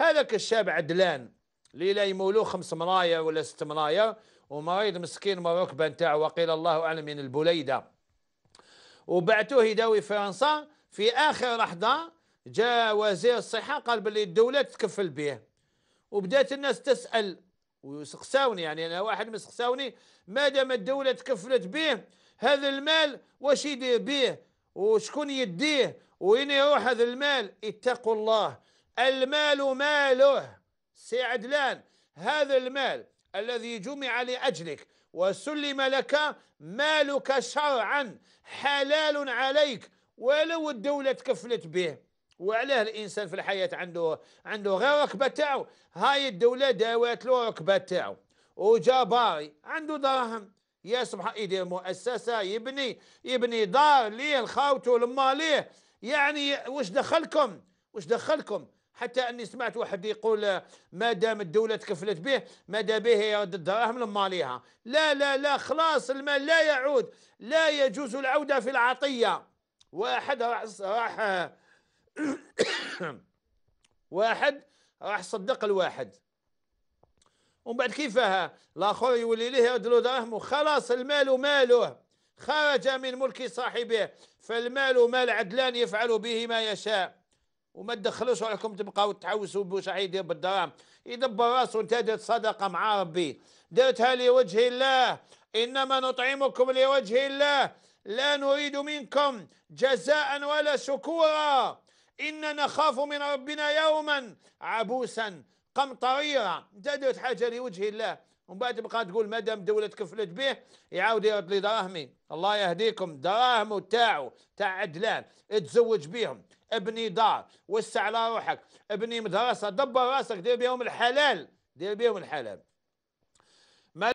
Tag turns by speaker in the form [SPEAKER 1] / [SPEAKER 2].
[SPEAKER 1] هذاك الشاب عدلان اللي لا يمولوه خمس مرايا ولا ست مرايا ومريض مسكين مركبه نتاعو وقيل الله اعلم من البليده وبعتوه يداوي فرنسا في اخر لحظه جاء وزير الصحه قال باللي الدوله تكفل به وبدات الناس تسال وسقساوني يعني انا واحد مسقساوني ما دام الدوله تكفلت به هذا المال واش يدير به وشكون يديه وين يروح هذا المال اتقوا الله المال ماله سي عدلان هذا المال الذي جمع لأجلك وسلم لك مالك شرعا حلال عليك ولو الدولة تكفلت به وعليه الانسان في الحياه عنده عنده غير ركبه تاعو هاي الدوله داوات له ركبه تاعو وجباري عنده دراهم يا سبحان يدير مؤسسه يبني يبني دار ليه لخاوته لما ليه يعني واش دخلكم واش دخلكم حتى اني سمعت واحد يقول ما دام الدوله تكفلت به ما به الدراهم لماليها لا لا لا خلاص المال لا يعود لا يجوز العوده في العطيه واحد راح راح واحد راح صدق الواحد ومن بعد كيفاه الاخر يولي ليه يرد له دراهم وخلاص المال ماله خرج من ملك صاحبه فالمال مال عدلان يفعل به ما يشاء وما تدخلوش روحكم تبقاو تعوسوا بوسعيد بالدرام يدبر راسه انت درت صدقه مع ربي درتها لوجه الله انما نطعمكم لوجه الله لا نريد منكم جزاء ولا شكورا إنا نخاف من ربنا يوما عبوسا قمطريرا انت درت حاجه لوجه الله ومن بعد تبقى تقول ما دام الدوله تكفلت به يعاود يرد لي دراهمي الله يهديكم دراهمو تاعو تاع عدلان تزوج بيهم ابني دار وسع على روحك ابني مدرسه دبر راسك دير بهم الحلال دير بهم الحلال